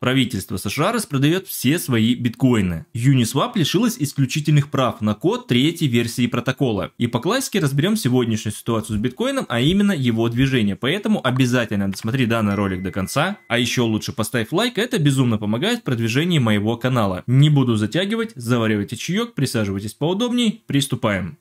Правительство США распродает все свои биткоины. Uniswap лишилась исключительных прав на код третьей версии протокола. И по-классике разберем сегодняшнюю ситуацию с биткоином, а именно его движение. Поэтому обязательно досмотри данный ролик до конца. А еще лучше поставь лайк, это безумно помогает в продвижении моего канала. Не буду затягивать, заваривайте чаек, присаживайтесь поудобней, приступаем.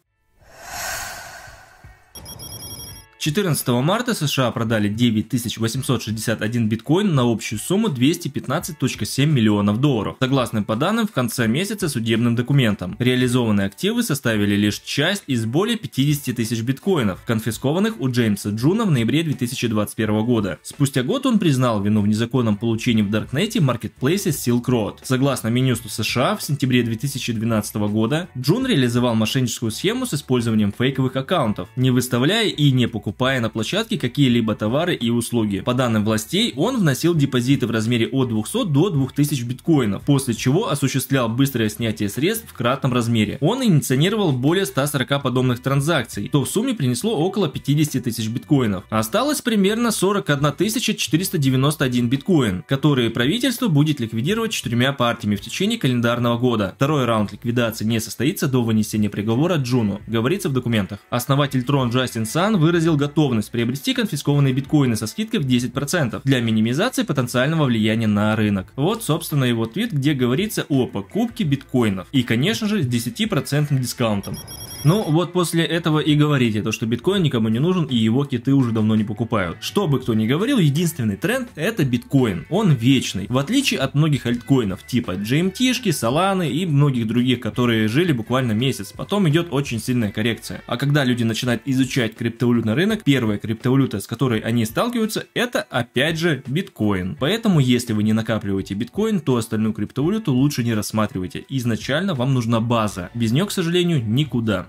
14 марта США продали 9861 биткоин на общую сумму 215.7 миллионов долларов, согласно по данным в конце месяца судебным документам. Реализованные активы составили лишь часть из более 50 тысяч биткоинов, конфискованных у Джеймса Джуна в ноябре 2021 года. Спустя год он признал вину в незаконном получении в Даркнете маркетплейсе Silk Road. Согласно Минюсту США, в сентябре 2012 года Джун реализовал мошенническую схему с использованием фейковых аккаунтов, не выставляя и не покупая покупая на площадке какие-либо товары и услуги. По данным властей, он вносил депозиты в размере от 200 до 2000 биткоинов, после чего осуществлял быстрое снятие средств в кратном размере. Он инициировал более 140 подобных транзакций, то в сумме принесло около 50 тысяч биткоинов. Осталось примерно 41 491 биткоин, которые правительство будет ликвидировать четырьмя партиями в течение календарного года. Второй раунд ликвидации не состоится до вынесения приговора Джуну, говорится в документах. Основатель Трон Джастин Сан выразил готовность приобрести конфискованные биткоины со скидкой в 10% для минимизации потенциального влияния на рынок. Вот, собственно, его твит, где говорится о покупке биткоинов. И, конечно же, с 10% дискаунтом. Ну, вот после этого и говорите, то что биткоин никому не нужен и его киты уже давно не покупают. Что бы кто ни говорил, единственный тренд это биткоин. Он вечный. В отличие от многих альткоинов типа GMT, Solana и многих других, которые жили буквально месяц. Потом идет очень сильная коррекция. А когда люди начинают изучать криптовалютный рынок, первая криптовалюта, с которой они сталкиваются, это опять же биткоин. Поэтому, если вы не накапливаете биткоин, то остальную криптовалюту лучше не рассматривайте. Изначально вам нужна база. Без нее, к сожалению, никуда.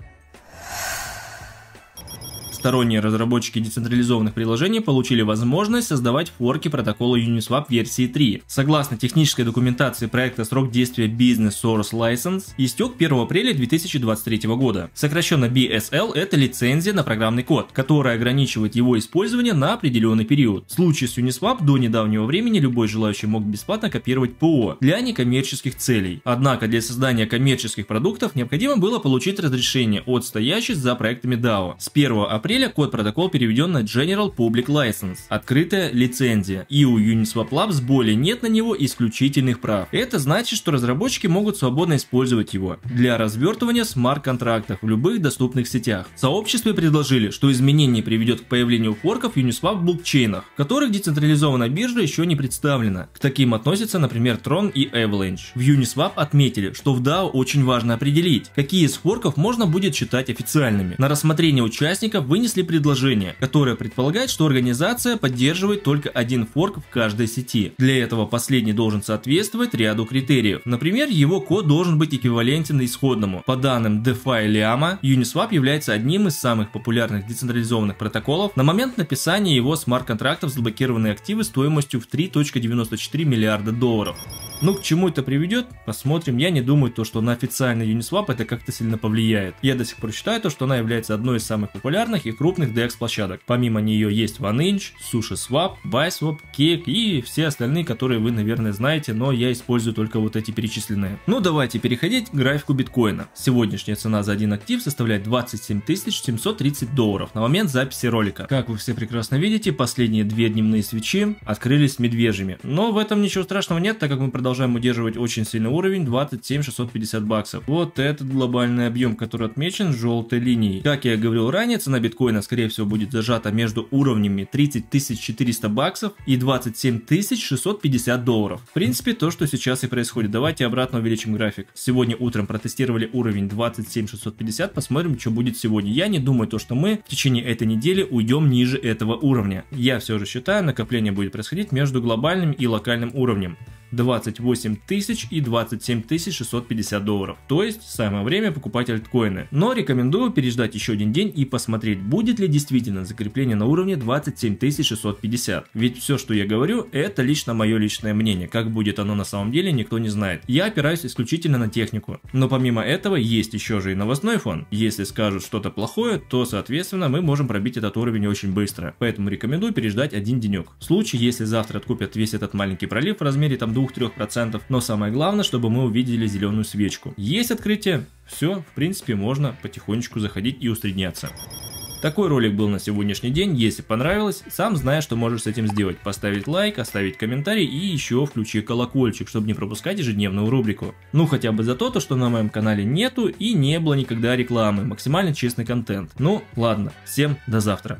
Сторонние разработчики децентрализованных приложений получили возможность создавать форки протокола Uniswap версии 3. Согласно технической документации проекта, срок действия Business Source License истек 1 апреля 2023 года. Сокращенно BSL – это лицензия на программный код, которая ограничивает его использование на определенный период. В случае с Uniswap до недавнего времени любой желающий мог бесплатно копировать ПО для некоммерческих целей. Однако для создания коммерческих продуктов необходимо было получить разрешение от стоящих за проектами DAO. С 1 апреля апреля код протокол переведен на General Public License, открытая лицензия, и у Uniswap Labs более нет на него исключительных прав. Это значит, что разработчики могут свободно использовать его для развертывания смарт-контрактов в любых доступных сетях. В предложили, что изменение приведет к появлению форков Uniswap в блокчейнах, в которых децентрализованная биржа еще не представлена. К таким относятся, например, Tron и Avalanche. В Uniswap отметили, что в DAO очень важно определить, какие из форков можно будет считать официальными. На рассмотрение участников вы вынесли предложение, которое предполагает, что организация поддерживает только один форк в каждой сети. Для этого последний должен соответствовать ряду критериев. Например, его код должен быть эквивалентен исходному. По данным DeFi Liama, Uniswap является одним из самых популярных децентрализованных протоколов на момент написания его смарт-контрактов заблокированы активы стоимостью в 3.94 миллиарда долларов. Ну, к чему это приведет, посмотрим. Я не думаю, то, что на официальный Uniswap это как-то сильно повлияет. Я до сих пор считаю, то, что она является одной из самых популярных и крупных DEX-площадок. Помимо нее есть OneInch, SushiSwap, BuySwap, Cake и все остальные, которые вы, наверное, знаете, но я использую только вот эти перечисленные. Ну, давайте переходить к графику биткоина. Сегодняшняя цена за один актив составляет 27 730 долларов на момент записи ролика. Как вы все прекрасно видите, последние две дневные свечи открылись медвежьими. Но в этом ничего страшного нет, так как мы продолжаем продолжаем удерживать очень сильный уровень 27 650 баксов. Вот этот глобальный объем, который отмечен желтой линией. Как я говорил ранее, цена биткоина скорее всего будет зажата между уровнями 30 400 баксов и 27 650 долларов. В принципе, то, что сейчас и происходит. Давайте обратно увеличим график. Сегодня утром протестировали уровень 27 650, посмотрим, что будет сегодня. Я не думаю, то, что мы в течение этой недели уйдем ниже этого уровня. Я все же считаю, накопление будет происходить между глобальным и локальным уровнем. 28 тысяч и 27 тысяч 650 долларов. То есть самое время покупать альткоины. Но рекомендую переждать еще один день и посмотреть, будет ли действительно закрепление на уровне 27 650. Ведь все, что я говорю, это лично мое личное мнение. Как будет оно на самом деле, никто не знает. Я опираюсь исключительно на технику. Но помимо этого есть еще же и новостной фон. Если скажут что-то плохое, то соответственно мы можем пробить этот уровень очень быстро. Поэтому рекомендую переждать один денек. В случае, если завтра откупят весь этот маленький пролив в размере там 2-3%. Но самое главное, чтобы мы увидели зеленую свечку. Есть открытие, все, в принципе, можно потихонечку заходить и усредняться. Такой ролик был на сегодняшний день, если понравилось, сам знаешь, что можешь с этим сделать. Поставить лайк, оставить комментарий и еще включи колокольчик, чтобы не пропускать ежедневную рубрику. Ну хотя бы за то, то что на моем канале нету и не было никогда рекламы, максимально честный контент. Ну ладно, всем до завтра.